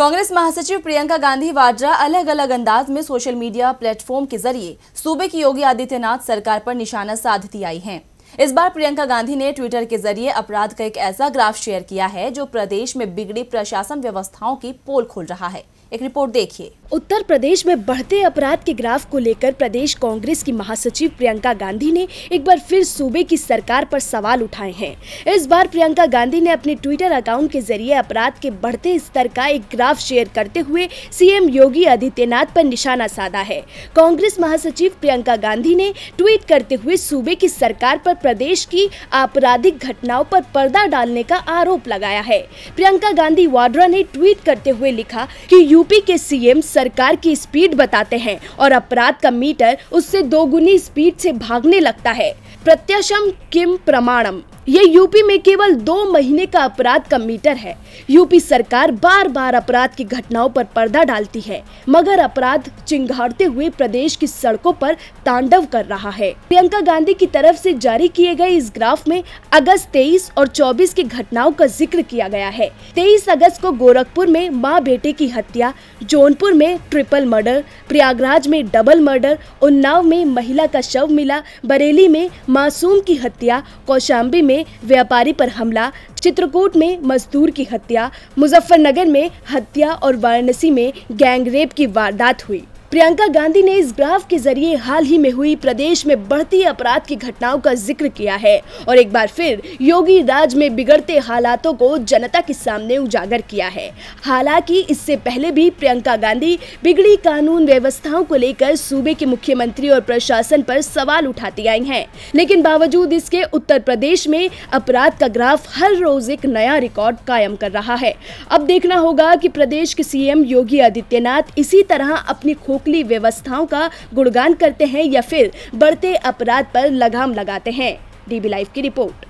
कांग्रेस महासचिव प्रियंका गांधी वाड्रा अलग अलग अंदाज में सोशल मीडिया प्लेटफॉर्म के जरिए सूबे की योगी आदित्यनाथ सरकार पर निशाना साधती आई हैं इस बार प्रियंका गांधी ने ट्विटर के जरिए अपराध का एक ऐसा ग्राफ शेयर किया है जो प्रदेश में बिगड़ी प्रशासन व्यवस्थाओं की पोल खोल रहा है एक रिपोर्ट देखिए उत्तर प्रदेश में बढ़ते अपराध के ग्राफ को लेकर प्रदेश कांग्रेस की महासचिव प्रियंका गांधी ने एक बार फिर सूबे की सरकार पर सवाल उठाए हैं इस बार प्रियंका गांधी ने अपने ट्विटर अकाउंट के जरिए अपराध के बढ़ते स्तर का एक ग्राफ शेयर करते हुए सीएम योगी आदित्यनाथ पर निशाना साधा है कांग्रेस महासचिव प्रियंका गांधी ने ट्वीट करते हुए सूबे की सरकार पर प्रदेश की आपराधिक घटनाओं पर पर्दा डालने का आरोप लगाया है प्रियंका गांधी वाड्रा ने ट्वीट करते हुए लिखा कि यूपी के सीएम सरकार की स्पीड बताते हैं और अपराध का मीटर उससे दोगुनी स्पीड से भागने लगता है प्रत्यक्षम किम प्रमाणम ये यूपी में केवल दो महीने का अपराध का मीटर है यूपी सरकार बार बार अपराध की घटनाओं पर पर्दा डालती है मगर अपराध चिंगाड़ते हुए प्रदेश की सड़कों पर तांडव कर रहा है प्रियंका गांधी की तरफ से जारी किए गए इस ग्राफ में अगस्त 23 और 24 की घटनाओं का जिक्र किया गया है 23 अगस्त को गोरखपुर में माँ बेटे की हत्या जौनपुर में ट्रिपल मर्डर प्रयागराज में डबल मर्डर उन्नाव में महिला का शव मिला बरेली में मासूम की हत्या कौशाम्बी में व्यापारी पर हमला चित्रकूट में मजदूर की हत्या मुजफ्फरनगर में हत्या और वाराणसी में गैंगरेप की वारदात हुई प्रियंका गांधी ने इस ग्राफ के जरिए हाल ही में हुई प्रदेश में बढ़ती अपराध की घटनाओं का जिक्र किया है और एक बार फिर योगी राज में बिगड़ते हालातों को जनता के सामने उजागर किया है हालांकि इससे पहले भी प्रियंका गांधी बिगड़ी कानून व्यवस्थाओं को लेकर सूबे के मुख्यमंत्री और प्रशासन पर सवाल उठाती आई है लेकिन बावजूद इसके उत्तर प्रदेश में अपराध का ग्राफ हर रोज एक नया रिकॉर्ड कायम कर रहा है अब देखना होगा की प्रदेश के सीएम योगी आदित्यनाथ इसी तरह अपनी खो खोखली व्यवस्थाओं का गुणगान करते हैं या फिर बढ़ते अपराध पर लगाम लगाते हैं डीबी लाइव की रिपोर्ट